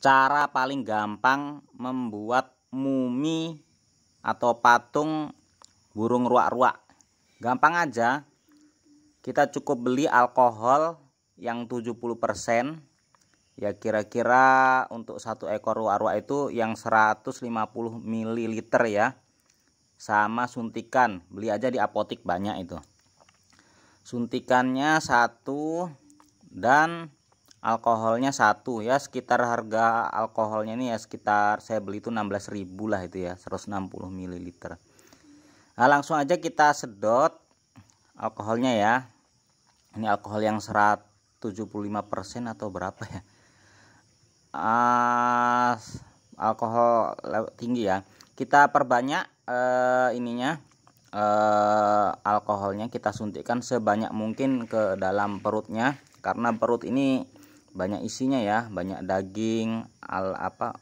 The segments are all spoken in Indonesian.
cara paling gampang membuat mumi atau patung burung ruak-ruak gampang aja kita cukup beli alkohol yang 70% ya kira-kira untuk satu ekor ruak-ruak itu yang 150 ml ya sama suntikan beli aja di apotik banyak itu suntikannya satu dan alkoholnya satu ya sekitar harga alkoholnya ini ya sekitar saya beli itu 16.000 lah itu ya 160 ml nah langsung aja kita sedot alkoholnya ya ini alkohol yang 175% atau berapa ya uh, alkohol tinggi ya kita perbanyak uh, ininya uh, alkoholnya kita suntikkan sebanyak mungkin ke dalam perutnya karena perut ini banyak isinya ya banyak daging al apa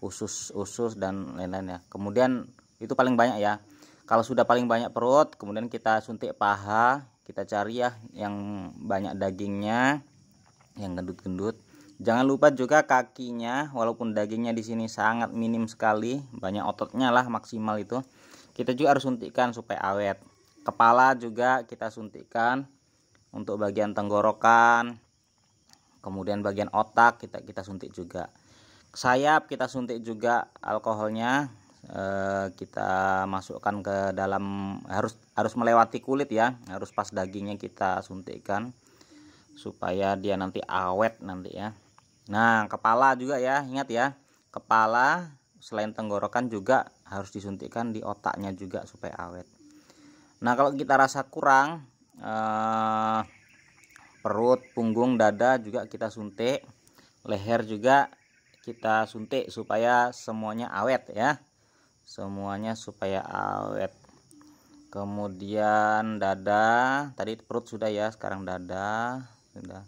usus-usus dan lain-lain ya kemudian itu paling banyak ya kalau sudah paling banyak perut kemudian kita suntik paha kita cari ya yang banyak dagingnya yang gendut-gendut jangan lupa juga kakinya walaupun dagingnya di sini sangat minim sekali banyak ototnya lah maksimal itu kita juga harus suntikan supaya awet kepala juga kita suntikan untuk bagian tenggorokan kemudian bagian otak kita kita suntik juga sayap kita suntik juga alkoholnya eh, kita masukkan ke dalam harus harus melewati kulit ya harus pas dagingnya kita suntikkan supaya dia nanti awet nanti ya nah kepala juga ya ingat ya kepala selain tenggorokan juga harus disuntikkan di otaknya juga supaya awet nah kalau kita rasa kurang eh, perut punggung dada juga kita suntik leher juga kita suntik supaya semuanya awet ya semuanya supaya awet kemudian dada tadi perut sudah ya sekarang dada sudah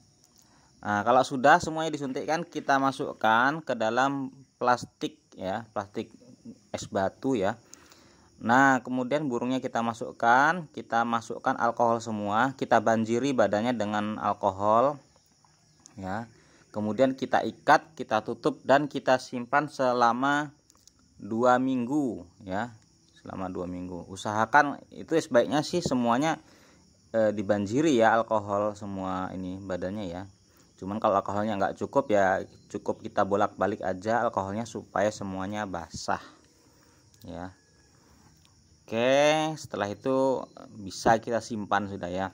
Nah, kalau sudah semuanya disuntikkan, kita masukkan ke dalam plastik ya, plastik es batu ya. Nah, kemudian burungnya kita masukkan, kita masukkan alkohol semua, kita banjiri badannya dengan alkohol. Ya. Kemudian kita ikat, kita tutup dan kita simpan selama dua minggu ya selama dua minggu usahakan itu sebaiknya sih semuanya e, dibanjiri ya alkohol semua ini badannya ya cuman kalau alkoholnya nggak cukup ya cukup kita bolak-balik aja alkoholnya supaya semuanya basah ya Oke, setelah itu bisa kita simpan sudah ya.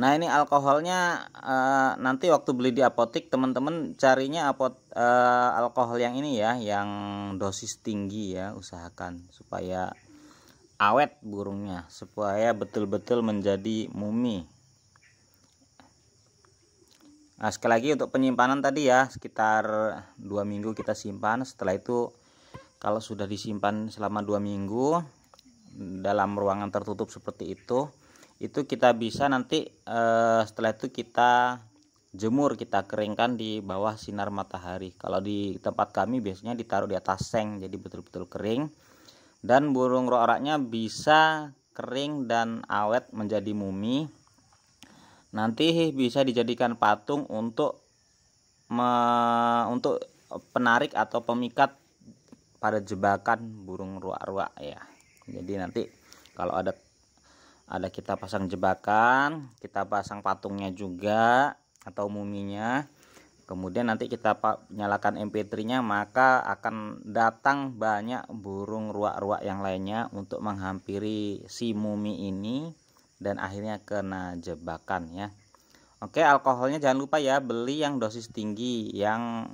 Nah, ini alkoholnya e, nanti waktu beli di apotek, teman-teman carinya apot e, alkohol yang ini ya, yang dosis tinggi ya, usahakan supaya awet burungnya, supaya betul-betul menjadi mumi. Nah, sekali lagi untuk penyimpanan tadi ya, sekitar dua minggu kita simpan, setelah itu kalau sudah disimpan selama dua minggu dalam ruangan tertutup seperti itu itu kita bisa nanti eh, setelah itu kita jemur kita keringkan di bawah sinar matahari kalau di tempat kami biasanya ditaruh di atas seng jadi betul-betul kering dan burung roraknya bisa kering dan awet menjadi mumi nanti bisa dijadikan patung untuk me, untuk penarik atau pemikat pada jebakan burung ruak-ruak ya jadi nanti kalau ada ada kita pasang jebakan kita pasang patungnya juga atau muminya kemudian nanti kita nyalakan mp3 nya maka akan datang banyak burung ruak-ruak yang lainnya untuk menghampiri si mumi ini dan akhirnya kena jebakan ya Oke, alkoholnya jangan lupa ya, beli yang dosis tinggi yang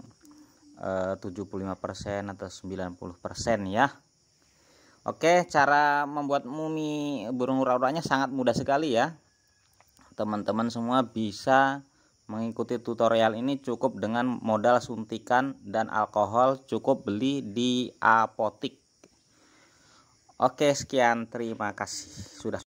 75% eh, atau 90% ya Oke cara membuat mumi burung ura-uranya sangat mudah sekali ya teman-teman semua bisa mengikuti tutorial ini cukup dengan modal suntikan dan alkohol cukup beli di apotik Oke sekian terima kasih sudah